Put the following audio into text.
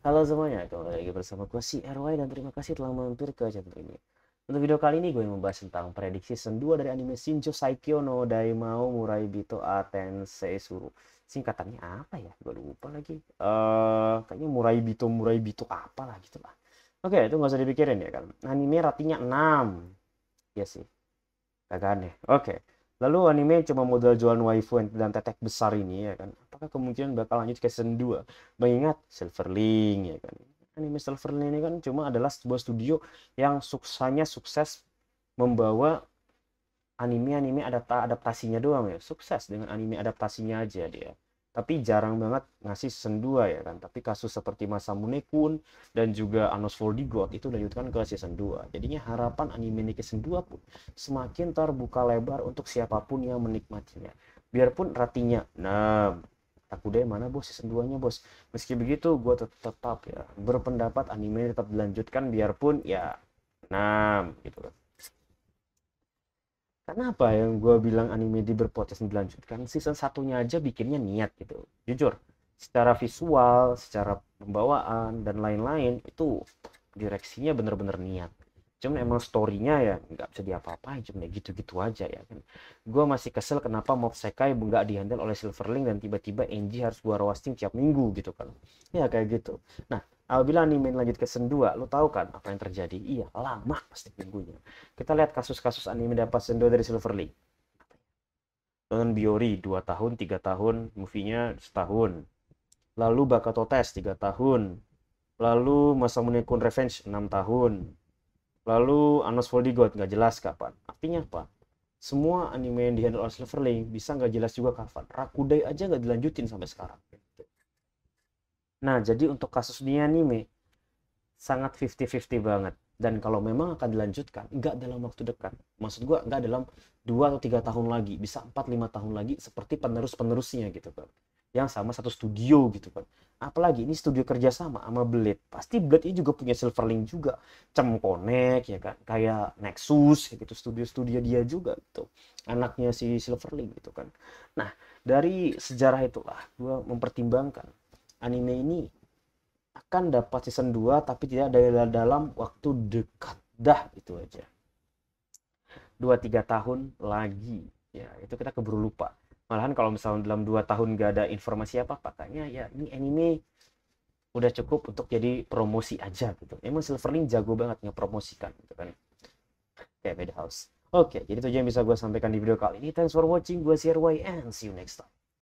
Halo semuanya, kembali lagi bersama gue si RY dan terima kasih telah mampir ke channel ini. Untuk video kali ini gue membahas tentang prediksi season 2 dari anime Shinjo Saikyo no Daimao Murai Bito Aten Seisuru. Singkatannya apa ya? Gue lupa lagi. Eh, uh, kayaknya Murai Bito Murai Bito apalah gitu lah. Oke, okay, itu nggak usah dipikirin ya kan. Anime ratinya 6. Iya sih. Kagak aneh. Oke. Okay. Lalu anime cuma modal jualan waifu dan tetek besar ini ya kan. Apakah kemungkinan bakal lanjut ke season 2? Mengingat Silverlink ya kan. Anime Silverlink ini kan cuma adalah sebuah studio yang suksesnya sukses membawa anime-anime adapta adaptasinya doang ya. Sukses dengan anime adaptasinya aja dia tapi jarang banget ngasih season ya kan tapi kasus seperti masa Munekun dan juga Anos for the God itu dilanjutkan ke season 2 jadinya harapan anime ini ke season 2 pun semakin terbuka lebar untuk siapapun yang menikmatinya biarpun ratinya nah deh mana bos season 2 nya bos meski begitu gue tetap, tetap ya berpendapat anime tetap dilanjutkan biarpun ya 6 gitu kan kenapa yang gue bilang anime di berpotensi dilanjutkan season satunya aja bikinnya niat gitu jujur secara visual secara pembawaan dan lain-lain itu direksinya bener-bener niat cuman emang storynya ya nggak bisa diapa-apain cuman ya gitu-gitu aja ya kan gue masih kesel kenapa Mob Sekai nggak dihandle oleh Silverlink dan tiba-tiba ng harus gue roasting tiap minggu gitu kan ya kayak gitu nah Apabila anime lanjut ke season 2, lo tau kan apa yang terjadi? Iya, lama pasti tunggunya. Kita lihat kasus-kasus anime dapat season 2 dari Silver Link. Dengan Biori 2 tahun, 3 tahun, movie-nya setahun. Lalu Bakato Test 3 tahun. Lalu Masamune Kun Revenge 6 tahun. Lalu Anos for nggak jelas kapan. Artinya apa? Semua anime yang dihandle oleh Silver Link bisa nggak jelas juga kapan. Rakudai aja nggak dilanjutin sampai sekarang Nah, jadi untuk kasus dia anime sangat 50-50 banget. Dan kalau memang akan dilanjutkan, nggak dalam waktu dekat. Maksud gua nggak dalam 2 atau 3 tahun lagi, bisa 4-5 tahun lagi seperti penerus-penerusnya gitu kan. Yang sama satu studio gitu kan. Apalagi ini studio kerjasama sama Blade. Pasti Blade ini juga punya Silverlink juga. Cem Connect ya kan. Kayak Nexus ya gitu. Studio-studio dia juga gitu. Anaknya si Silverlink gitu kan. Nah dari sejarah itulah gua mempertimbangkan anime ini akan dapat season 2 tapi tidak dari dalam waktu dekat dah itu aja. 2 3 tahun lagi. Ya, itu kita keburu lupa. Malahan kalau misalnya dalam 2 tahun gak ada informasi apa-apa, ya ini anime udah cukup untuk jadi promosi aja gitu. Emang Silverlink jago banget ngepromosikan gitu kan. Kayak Beda House. Oke, jadi itu aja yang bisa gue sampaikan di video kali ini. Thanks for watching. Gue CRY and see you next time.